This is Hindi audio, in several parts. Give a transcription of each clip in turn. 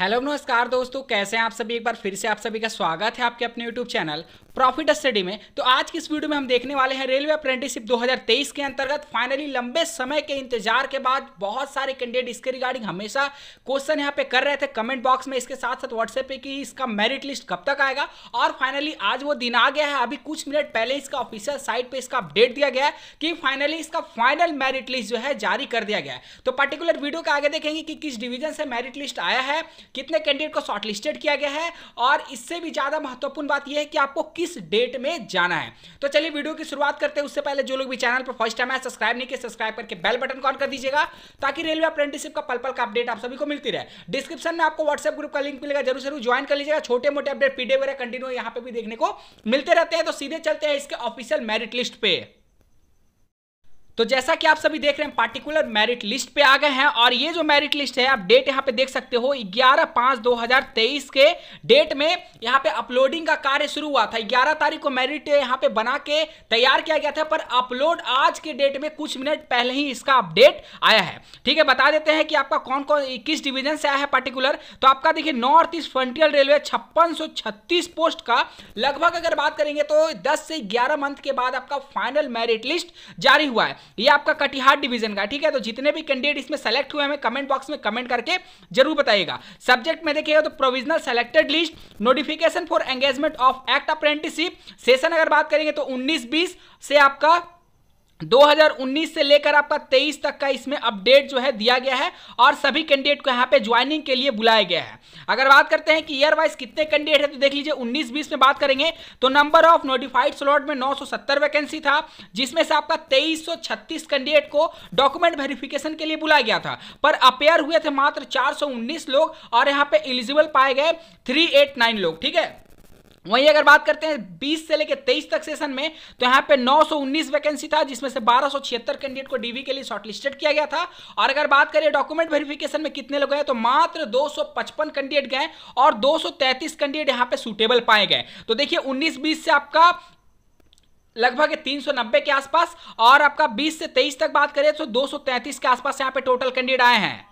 हेलो नमस्कार दोस्तों कैसे हैं आप सभी एक बार फिर से आप सभी का स्वागत है आपके अपने यूट्यूब चैनल प्रॉफिट स्टडी में तो आज की इस वीडियो में हम देखने वाले हैं रेलवे अप्रेंटिसशिप 2023 के अंतर्गत फाइनली लंबे समय के इंतजार के बाद बहुत सारे कैंडिडेट इसके रिगार्डिंग हमेशा क्वेश्चन यहाँ पे कर रहे थे कमेंट बॉक्स में इसके साथ साथ व्हाट्सएप पे कि इसका मेरिट लिस्ट कब तक आएगा और फाइनली आज वो दिन आ गया है अभी कुछ मिनट पहले इसका ऑफिशियल साइट पर इसका अपडेट दिया गया है कि फाइनली इसका फाइनल मेरिट लिस्ट जो है जारी कर दिया गया है तो पर्टिकुलर वीडियो के आगे देखेंगे कि किस डिविजन से मेरिट लिस्ट आया है कितने कैंडिडेट को शॉर्टलिस्टेड किया गया है और इससे भी ज़्यादा महत्वपूर्ण बात यह है कि आपको किस इस डेट में जाना है तो चलिए वीडियो की शुरुआत करते हैं उससे पहले जो लोग भी चैनल पर फर्स्ट टाइम है सब्सक्राइब नहीं किया सब्सक्राइब करके बेल बटन ऑन कर दीजिएगा ताकि रेलवे अप्रेंटिसिप का पल पल का अपडेट आप सभी को मिलती रहे डिस्क्रिप्शन में आपको व्हाट्सएप ग्रुप का लिंक मिलेगा जरूर जरूर ज्वाइन कर लीजिएगा छोटे मोटे अपडेट पीडीएफ वगैरह कंटिन्यू यहाँ पे भी देखने को मिलते रहते हैं तो सीधे चलते हैं इसके ऑफिशियल मेरिट लिस्ट पे तो जैसा कि आप सभी देख रहे हैं पार्टिकुलर मेरिट लिस्ट पे आ गए हैं और ये जो मेरिट लिस्ट है आप डेट यहाँ पे देख सकते हो 11 पाँच 2023 के डेट में यहाँ पे अपलोडिंग का कार्य शुरू हुआ था 11 तारीख को मेरिट यहाँ पे बना के तैयार किया गया था पर अपलोड आज के डेट में कुछ मिनट पहले ही इसका अपडेट आया है ठीक है बता देते हैं कि आपका कौन कौन किस डिविजन से आया है पर्टिकुलर तो आपका देखिए नॉर्थ ईस्ट फ्रंटियर रेलवे छप्पन पोस्ट का लगभग अगर बात करेंगे तो दस से ग्यारह मंथ के बाद आपका फाइनल मेरिट लिस्ट जारी हुआ है ये आपका कटिहार डिवीजन का ठीक है तो जितने भी कैंडिडेट इसमें सेलेक्ट हुए हमें कमेंट बॉक्स में कमेंट करके जरूर बताइएगा सब्जेक्ट में देखिएगा तो provisional selected list notification for engagement of act apprenticeship session अगर बात करेंगे तो उन्नीस बीस से आपका 2019 से लेकर आपका 23 तक का इसमें अपडेट जो है दिया गया है और सभी कैंडिडेट को यहाँ पे ज्वाइनिंग के लिए बुलाया गया है अगर बात करते हैं कि ईयर वाइज कितने कैंडिडेट है तो देख लीजिए 19 20 में बात करेंगे तो नंबर ऑफ नोटिफाइड स्लॉट में 970 वैकेंसी था जिसमें से आपका 2336 कैंडिडेट को डॉक्यूमेंट वेरिफिकेशन के लिए बुलाया गया था पर अपेयर हुए थे मात्र चार लोग और यहाँ पे एलिजिबल पाए गए थ्री लोग ठीक है वहीं अगर बात करते हैं 20 से लेकर 23 तक सेशन में तो यहाँ पे 919 वैकेंसी था जिसमें से छिहत्तर कैंडिडेट को डीवी के लिए शॉर्टलिस्टेड किया गया था और अगर बात करें डॉक्यूमेंट वेरिफिकेशन में कितने लोग गए तो मात्र 255 कैंडिडेट गए और 233 कैंडिडेट यहाँ पे सुटेबल पाए गए तो देखिए 19-20 से आपका लगभग 390 के आसपास और आपका 20 से 23 तक बात करें तो 233 के आसपास यहाँ पे टोटल कैंडिडेट आए हैं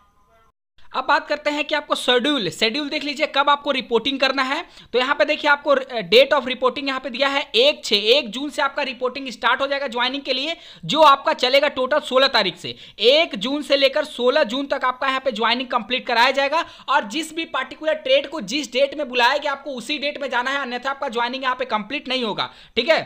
बात करते हैं कि आपको शेड्यूल शेड्यूल देख लीजिए कब आपको रिपोर्टिंग करना है तो यहाँ पे देखिए आपको डेट ऑफ रिपोर्टिंग यहाँ पे दिया है एक छः एक जून से आपका रिपोर्टिंग स्टार्ट हो जाएगा ज्वाइनिंग के लिए जो आपका चलेगा टोटल सोलह तारीख से एक जून से लेकर सोलह जून तक आपका यहाँ पे ज्वाइनिंग कंप्लीट कराया जाएगा और जिस भी पार्टिकुलर ट्रेड को जिस डेट में बुलाया गया आपको उसी डेट में जाना है अन्यथा आपका ज्वाइनिंग यहाँ पे कंप्लीट नहीं होगा ठीक है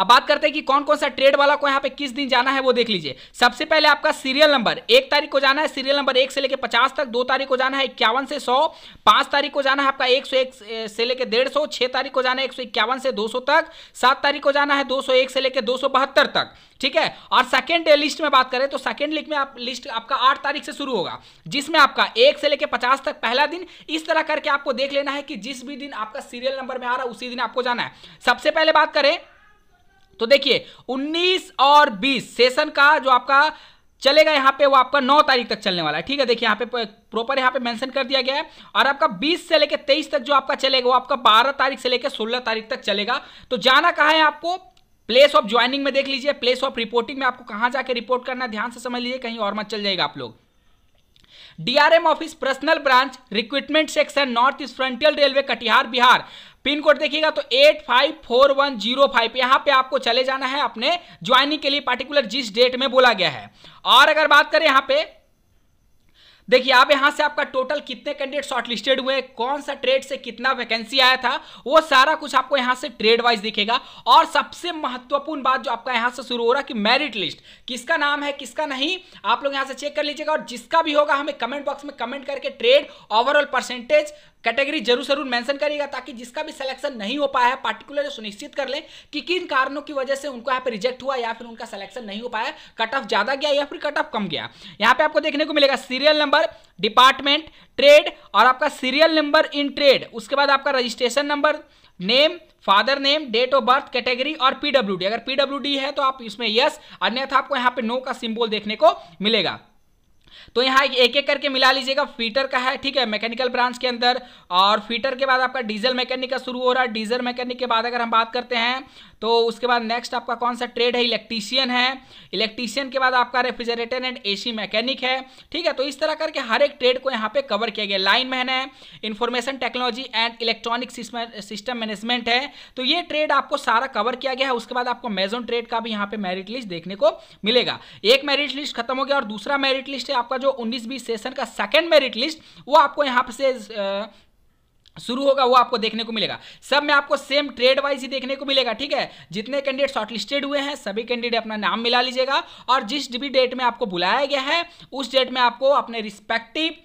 अब बात करते हैं कि कौन कौन सा ट्रेड वाला को यहाँ पे किस दिन जाना है वो देख लीजिए सबसे पहले आपका सीरियल नंबर एक तारीख को जाना है सीरियल नंबर एक से लेकर पचास तक दो तारीख को जाना है इक्यावन से सौ पांच तारीख को जाना है आपका एक सौ एक से लेकर डेढ़ सौ छह तारीख को जाना है एक सौ इक्यावन से दो सौ तक सात तारीख को जाना है दो सौ एक से लेकर दो सौ बहत्तर तक ठीक है और सेकेंड लिस्ट में बात करें तो सेकेंड लिस्ट में आप लिस्ट आपका आठ तारीख से शुरू होगा जिसमें आपका एक से लेकर पचास तक पहला दिन इस तरह करके आपको देख लेना है कि जिस भी दिन आपका सीरियल नंबर में आ रहा है उसी दिन आपको जाना है सबसे पहले बात करें तो देखिए 19 और 20 सेशन का जो आपका चलेगा यहाँ पे वो आपका 9 तारीख तक चलने वाला है ठीक है देखिए यहाँ पे प्रॉपर यहाँ पे मेंशन कर दिया गया है और आपका 20 से लेकर 23 तक जो आपका चलेगा वो आपका 12 तारीख से लेकर 16 तारीख तक चलेगा तो जाना कहाँ है आपको प्लेस ऑफ ज्वाइनिंग में देख लीजिए प्लेस ऑफ रिपोर्टिंग में आपको कहाँ जाके रिपोर्ट करना ध्यान से समझ लीजिए कहीं और मत चल जाएगा आप लोग DRM office personnel branch recruitment section North East Frontier Railway Katihar Bihar pin code देखिएगा तो eight five four one zero five यहाँ पे आपको चले जाना है अपने ज्वाइनिंग के लिए पर्टिकुलर जिस डेट में बोला गया है और अगर बात करें यहाँ पे देखिए आप यहां से आपका टोटल कितने कैंडिडेट शॉर्टलिस्टेड हुए कौन सा ट्रेड से कितना वैकेंसी आया था वो सारा कुछ आपको यहां से ट्रेड वाइज दिखेगा और सबसे महत्वपूर्ण बात जो आपका यहां से शुरू हो रहा है कि मेरिट लिस्ट किसका नाम है किसका नहीं आप लोग यहां से चेक कर लीजिएगा और जिसका भी होगा हमें कमेंट बॉक्स में कमेंट करके ट्रेड ओवरऑल परसेंटेज कैटेगरी जरूर जरूर मेंशन करिएगा ताकि जिसका भी सिलेक्शन नहीं हो पाया है पार्टिकुलर सुनिश्चित कर लें कि किन कारणों की वजह से उनको यहाँ पे रिजेक्ट हुआ या फिर उनका सिलेक्शन नहीं हो पाया कट ऑफ ज्यादा गया या फिर कट ऑफ कम गया यहाँ पे आपको देखने को मिलेगा सीरियल नंबर डिपार्टमेंट ट्रेड और आपका सीरियल नंबर इन ट्रेड उसके बाद आपका registration number name father name date of birth category और डी अगर डी है तो आप इसमें यस अन्यथा आपको यहाँ पे नो का सिंबल देखने को मिलेगा तो यहाँ एक एक करके मिला लीजिएगा फीटर का है ठीक है मैकेनिकल ब्रांच के अंदर और फीटर के बाद आपका डीजल मैकेनिक का शुरू हो रहा है डीजल मैकेनिक के बाद अगर हम बात करते हैं तो उसके बाद नेक्स्ट आपका कौन सा ट्रेड है इलेक्ट्रीशियन है इलेक्ट्रीशियन के बाद आपका रेफ्रिजरेटर एंड ए मैकेनिक है ठीक है तो इस तरह करके हर एक ट्रेड को यहाँ पर कवर किया गया line man information technology and electronic system management है तो ये ट्रेड आपको सारा कवर किया गया है उसके बाद आपको मेजोन ट्रेड का भी यहाँ पर मेरिट लिस्ट देखने को मिलेगा एक मेरिट लिस्ट खत्म हो गया और दूसरा मेरिट लिस्ट है आपका जो 19 बीस सेशन का सेकेंड मेरिट लिस्ट वो आपको यहाँ से शुरू होगा वो आपको देखने को मिलेगा सब में आपको सेम ट्रेड वाइज ही देखने को मिलेगा ठीक है जितने कैंडिडेट शॉर्टलिस्टेड हुए हैं सभी कैंडिडेट अपना नाम मिला लीजिएगा और जिस भी डेट में आपको बुलाया गया है उस डेट में आपको अपने रिस्पेक्टिव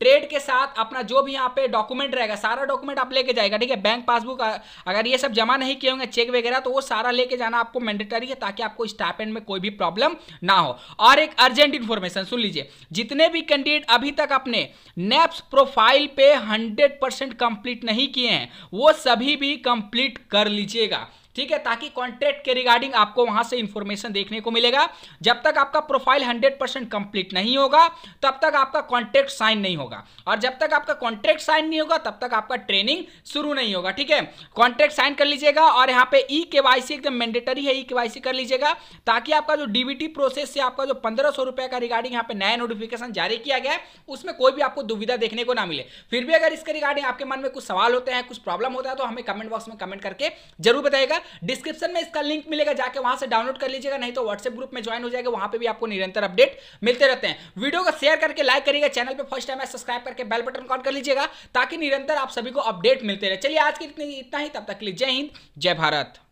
ट्रेड के साथ अपना जो भी यहाँ पे डॉक्यूमेंट रहेगा सारा डॉक्यूमेंट आप लेके जाएगा ठीक है बैंक पासबुक अगर ये सब जमा नहीं किए होंगे चेक वगैरह तो वो सारा लेके जाना आपको मैंडेटरी है ताकि आपको स्टापेंड में कोई भी प्रॉब्लम ना हो और एक अर्जेंट इन्फॉर्मेशन सुन लीजिए जितने भी कैंडिडेट अभी तक अपने नेप्स प्रोफाइल पे हंड्रेड कंप्लीट नहीं किए हैं वो सभी भी कंप्लीट कर लीजिएगा ठीक है ताकि कॉन्ट्रैक्ट के रिगार्डिंग आपको वहां से इंफॉर्मेशन देखने को मिलेगा जब तक आपका प्रोफाइल हंड्रेड परसेंट कंप्लीट नहीं होगा तब तक आपका कॉन्ट्रैक्ट साइन नहीं होगा और जब तक आपका कॉन्ट्रैक्ट साइन नहीं होगा तब तक आपका ट्रेनिंग शुरू नहीं होगा ठीक है कॉन्ट्रैक्ट साइन कर लीजिएगा और यहाँ पे ई e के एकदम मैंडेटरी है ई e के कर लीजिएगा ताकि आपका जो डीबीटी प्रोसेस से आपका जो पंद्रह सौ रुपए का रिगार्डिंग यहाँ पे नया नोटिफिकेशन जारी किया गया उसमें कोई भी आपको दुविधा देखने को ना मिले फिर भी अगर इसके रिगार्डिंग आपके मन में कुछ सवाल होते हैं कुछ प्रॉब्लम होता है तो हमें कमेंट बॉक्स में कमेंट करके जरूर बताएगा डिस्क्रिप्शन में इसका लिंक मिलेगा जाके वहां से डाउनलोड कर लीजिएगा नहीं तो व्हाट्सएप ग्रुप में ज्वाइन हो जाएगा वहां पर भी आपको निरंतर अपडेट मिलते रहते हैं वीडियो को शेयर करके लाइक करिएगा चैनल पर फर्स्ट टाइम सब्सक्राइब करके बेल बटन ऑन कर लीजिएगा ताकि निरंतर आप सभी को अपडेट मिलते रहे चलिए आज के इतना ही तब तक लिए जय हिंद जय भारत